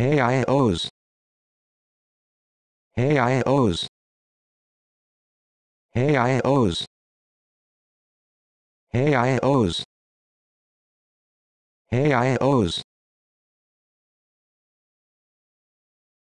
Hey O's. Hey O's. Hey O's. Hey O's. Hey O's.